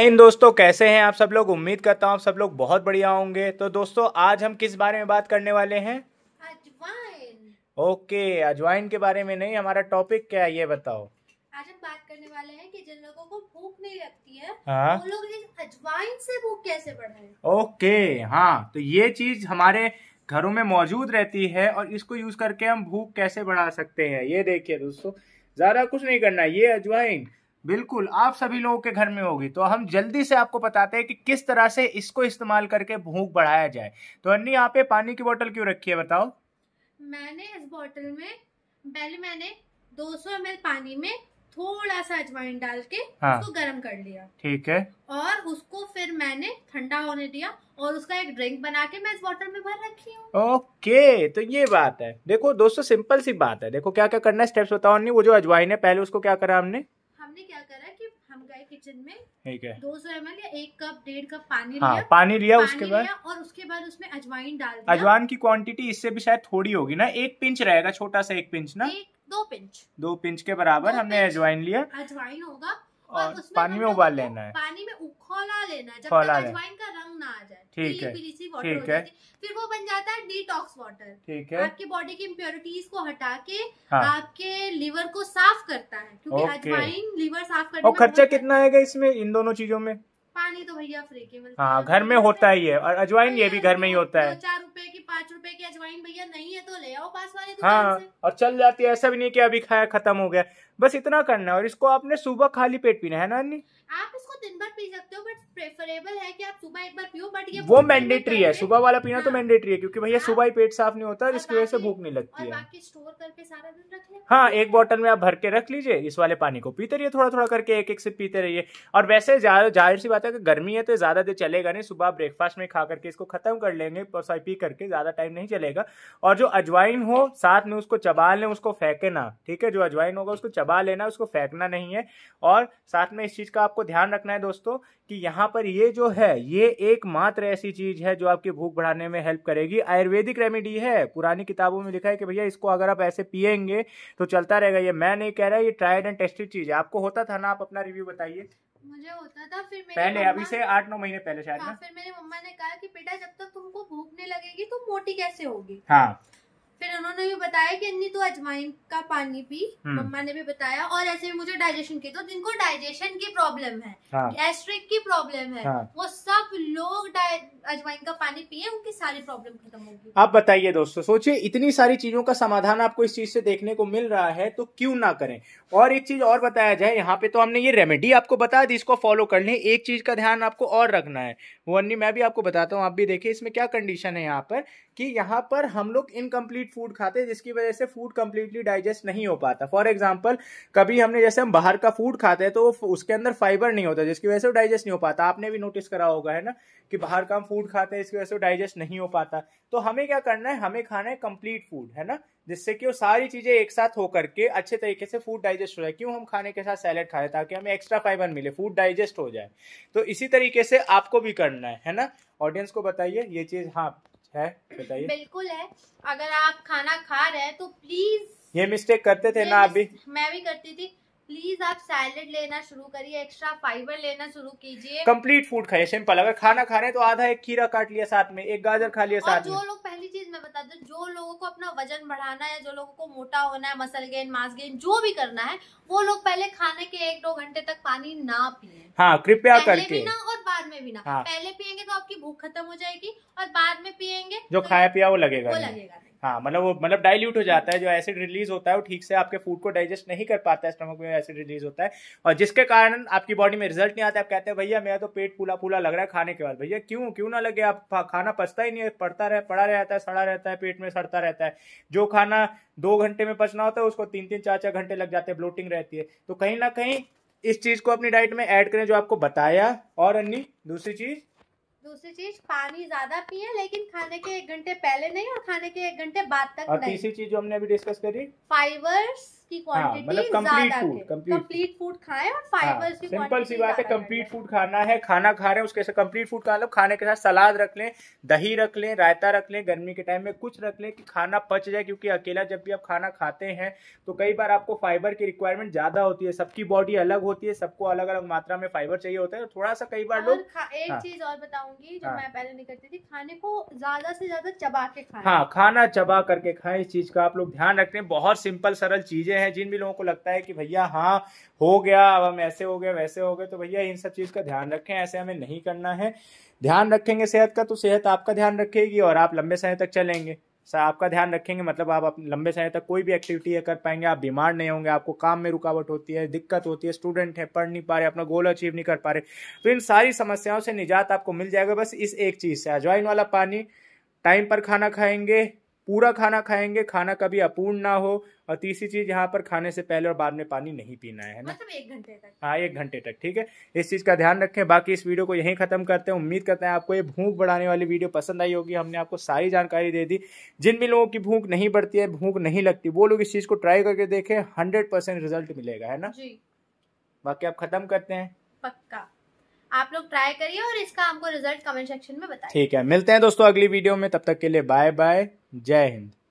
इन दोस्तों कैसे हैं आप सब लोग उम्मीद करता हूँ आप सब लोग बहुत बढ़िया होंगे तो दोस्तों आज हम किस बारे में बात करने वाले हैं अजवाइन ओके अजवाइन के बारे में नहीं हमारा टॉपिक क्या है ये बताओ आज हम बात करने वाले हैं कि जिन लोगों को भूख नहीं लगती है हाँ? वो लोग अजवाइन से भूख कैसे बढ़ाए ओके हाँ तो ये चीज हमारे घरों में मौजूद रहती है और इसको यूज करके हम भूख कैसे बढ़ा सकते हैं ये देखिए दोस्तों ज्यादा कुछ नहीं करना ये अजवाइन बिल्कुल आप सभी लोगों के घर में होगी तो हम जल्दी से आपको बताते हैं कि किस तरह से इसको इस्तेमाल करके भूख बढ़ाया जाए तो अन्नी यहाँ पे पानी की बोतल क्यों रखी है बताओ मैंने इस बोतल में पहले मैंने 200 सौ पानी में थोड़ा सा अजवाइन डाल के हाँ। उसको गर्म कर लिया ठीक है और उसको फिर मैंने ठंडा होने दिया और उसका एक ड्रिंक बना के मैं इस बोतल में भर रखी हूँ ओके तो ये बात है देखो दोस्तों सिंपल सी बात है देखो क्या क्या करना है स्टेप्स बताओ नहीं वो जो अजवाइन है पहले उसको क्या करा हमने हमने क्या करा कि हम गए किचन में ठीक है 200 ml या एक कप डेढ़ कप पानी हाँ, लिया पानी लिया पानी उसके बाद और उसके बाद उसमें अजवाइन डाल दिया अजवाइन की क्वांटिटी इससे भी शायद थोड़ी होगी ना एक पिंच रहेगा छोटा सा एक पिंच ना एक दो पिंच दो पिंच के बराबर हमने अजवाइन लिया अजवाइन होगा और पानी में उबाल लेना है पानी में खौला लेना जब तक अजवाइन का रंग ना आ जाए ठीक है ठीक है फिर वो बन जाता है डिटॉक्स वाटर ठीक है आपकी बॉडी की इम्प्योरिटीज को हटा के हाँ। आपके लीवर को साफ करता है क्योंकि अजवाइन लीवर साफ है और खर्चा कितना आएगा इसमें इन दोनों चीजों में पानी तो भैया फ्री के हाँ, मिलता हाँ घर में होता ही है और अजवाइन ये भी घर में ही होता है चार रुपए की अजवाइन भैया नहीं है तो ले आओ पास वाले हाँ से। और चल जाती है ऐसा भी नहीं कि अभी खाया खत्म हो गया बस इतना करना है और इसको आपने सुबह खाली पेट पीना है नानी आप बार पी सकते हो बट प्रेफरेबल है कि आप सुबह एक बार पियो बट ये वो मैंडेटरी है सुबह वाला पीना तो हाँ, तो मैंडेटरी है क्योंकि भैया हाँ। सुबह ही पेट साफ नहीं होता जिसकी वजह से भूख नहीं लगती है बाकी स्टोर करके सारा दिन रख लें हाँ एक बॉटल में आप भर के रख लीजिए इस वाले पानी को पीते रहिए थोड़ा थोड़ा करके एक एक से पीते रहिए और वैसे जाहिर सी बात है कि गर्मी है तो ज्यादा देर चलेगा नहीं सुबह ब्रेकफास्ट में खा करके इसको खत्म कर लेंगे पी करके ज्यादा टाइम नहीं चलेगा और जो अजवाइन हो साथ में उसको चबा लें उसको फेंके ना ठीक है जो अजवाइन होगा उसको चबा लेना उसको फेंकना नहीं है और साथ में इस चीज का आपको ध्यान रखना है दोस्तों कि यहाँ पर ये जो है ये एकमात्र ऐसी चीज है जो आपकी भूख बढ़ाने में हेल्प करेगी आयुर्वेदिक रेमेडी है पुरानी किताबों में लिखा है कि भैया इसको अगर आप ऐसे पिएंगे तो चलता रहेगा ये मैं नहीं कह रहा ये ट्राइड एंड टेस्टेड चीज है आपको होता था ना आप अपना रिव्यू बताइए मुझे होता था फिर मेरे पहले अभी से आठ नौ महीने पहले शायद हाँ, फिर मेरी मम्मा ने कहा कि बेटा जब तक तुमको भूख नहीं लगेगी तो मोटी कैसे होगी हाँ फिर उन्होंने भी बताया कि अन्नी तो अजवाइन का पानी पी हम्म। मम्मा ने भी बताया और ऐसे भी मुझे डाइजेशन की तो जिनको डाइजेशन की प्रॉब्लम है हाँ। की प्रॉब्लम है हाँ। वो सब लोग अजवाइन का पानी पिए उनकी सारी प्रॉब्लम खत्म होगी आप बताइए दोस्तों सोचिए इतनी सारी चीजों का समाधान आपको इस चीज से देखने को मिल रहा है तो क्यों ना करें और एक चीज और बताया जाए यहाँ पे तो हमने ये रेमेडी आपको बता दी इसको फॉलो कर ले एक चीज का ध्यान आपको और रखना है वो अन्नी मैं भी आपको बताता हूँ आप भी देखिए इसमें क्या कंडीशन है यहाँ पर कि यहाँ पर हम लोग इनकम्प्लीट कंप्लीट फूड खाते हैं जिसकी वजह से फूड कंप्लीटली डाइजेस्ट नहीं हो पाता फॉर एग्जाम्पल कभी हमने जैसे हम बाहर का फूड खाते हैं तो उसके अंदर फाइबर नहीं होता जिसकी वजह से डाइजेस्ट नहीं हो पाता आपने भी नोटिस करा होगा है ना कि बाहर का हम फूड खाते हैं इसकी वजह से डाइजेस्ट नहीं हो पाता तो हमें क्या करना है हमें खाना है कंप्लीट फूड है ना जिससे कि वो सारी चीज़ें एक साथ होकर के अच्छे तरीके से फूड डाइजेस्ट हो जाए क्यों हम खाने के साथ सैलेड खाए ताकि हमें एक्स्ट्रा फाइबर मिले फूड डाइजेस्ट हो जाए तो इसी तरीके से आपको भी करना है है ना ऑडियंस को बताइए ये चीज़ हाँ है बताइए बिल्कुल है अगर आप खाना खा रहे हैं तो प्लीज ये मिस्टेक करते थे ना अभी मैं भी करती थी प्लीज आप सैलेड लेना शुरू करिए एक्स्ट्रा फाइबर लेना शुरू कीजिए कंप्लीट फूड खाइए सिंपल अगर खाना खा रहे हैं तो आधा एक खीरा काट लिया साथ में एक गाजर खा लिया साथ जो में जो लोग पहली चीज मैं बता दूं जो लोगों को अपना वजन बढ़ाना है जो लोगों को मोटा होना है मसल गेन मास गेन जो भी करना है वो लोग पहले खाने के एक दो घंटे तक पानी ना पिए हाँ कृपया करके ना और बाद में भी ना हाँ। पहले भी आपकी भूख खत्म हो जाएगी और बाद में पियेंगे जो तो खाया पिया वो लगेगा वो लगेगा हाँ मतलब वो मतलब डाइल्यूट हो जाता है जो एसिड रिलीज होता है वो ठीक से आपके फूड को डाइजेस्ट नहीं कर पाता है स्टमक में एसिड रिलीज होता है और जिसके कारण आपकी बॉडी में रिजल्ट नहीं आता आप कहते हैं भैया मेरा तो पेट फूला फूला लग रहा है खाने के बाद भैया क्यों क्यों ना लगे आप खाना पचता ही नहीं है पड़ता रह पड़ा रहता है सड़ा रहता है पेट में सड़ता रहता है जो खाना दो घंटे में पचना होता है उसको तीन तीन चार चार घंटे लग जाते हैं ब्लोटिंग रहती है तो कहीं ना कहीं इस चीज़ को अपनी डाइट में ऐड करें जो आपको बताया और अन्य दूसरी चीज़ दूसरी चीज पानी ज्यादा पिए लेकिन खाने के एक घंटे पहले नहीं और खाने के एक घंटे बाद तक और तीसरी चीज जो हमने अभी डिस्कस करी फाइबर्स की क्वांटिटी फूड कंप्लीट फूड खाएं और फाइबर्स हाँ, की सिंपल सी बात है कंप्लीट फूड खाना है खाना खा रहे हैं उसके साथ कम्प्लीट फूड खा लो मतलब खाने के साथ सलाद रख लें दही रख लें रायता रख लें गर्मी के टाइम में कुछ रख लें कि खाना पच जाए क्योंकि अकेला जब भी आप खाना खाते हैं तो कई बार आपको फाइबर की रिक्वायरमेंट ज्यादा होती है सबकी बॉडी अलग होती है सबको अलग अलग मात्रा में फाइबर चाहिए होता है थोड़ा सा कई बार लोग एक हाँ। चीज और बताऊंगी जो हाँ। मैं पहले नहीं करती थी खाने को ज्यादा से ज्यादा चबा के खाए हाँ खाना चबा करके खाएं इस चीज का आप लोग ध्यान रखते हैं बहुत सिंपल सरल चीजें चीज़ें हैं जिन भी लोगों को लगता है कि भैया हाँ हो गया अब हम ऐसे हो गए वैसे हो गए तो भैया इन सब चीज़ का ध्यान रखें ऐसे हमें नहीं करना है ध्यान रखेंगे सेहत का तो सेहत आपका ध्यान रखेगी और आप लंबे समय तक चलेंगे सर आपका ध्यान रखेंगे मतलब आप, अपने लंबे समय तक कोई भी एक्टिविटी कर पाएंगे आप बीमार नहीं होंगे आपको काम में रुकावट होती है दिक्कत होती है स्टूडेंट है पढ़ नहीं पा रहे अपना गोल अचीव नहीं कर पा रहे तो इन सारी समस्याओं से निजात आपको मिल जाएगा बस इस एक चीज़ से अजवाइन वाला पानी टाइम पर खाना खाएंगे पूरा खाना खाएंगे खाना कभी अपूर्ण ना हो और तीसरी चीज यहाँ पर खाने से पहले और बाद में पानी नहीं पीना है ना मतलब घंटे तक हाँ एक घंटे तक ठीक है इस चीज का ध्यान रखें बाकी इस वीडियो को यहीं खत्म करते हैं उम्मीद करते हैं आपको ये भूख बढ़ाने वाली वीडियो पसंद आई होगी हमने आपको सारी जानकारी दे दी जिन भी लोगों की भूख नहीं बढ़ती है भूख नहीं लगती वो लोग इस चीज को ट्राई करके देखें हंड्रेड रिजल्ट मिलेगा है ना बाकी आप खत्म करते हैं पक्का आप लोग ट्राई करिए और इसका हमको रिजल्ट कमेंट सेक्शन में बताइए ठीक है मिलते हैं दोस्तों अगली वीडियो में तब तक के लिए बाय बाय जय हिंद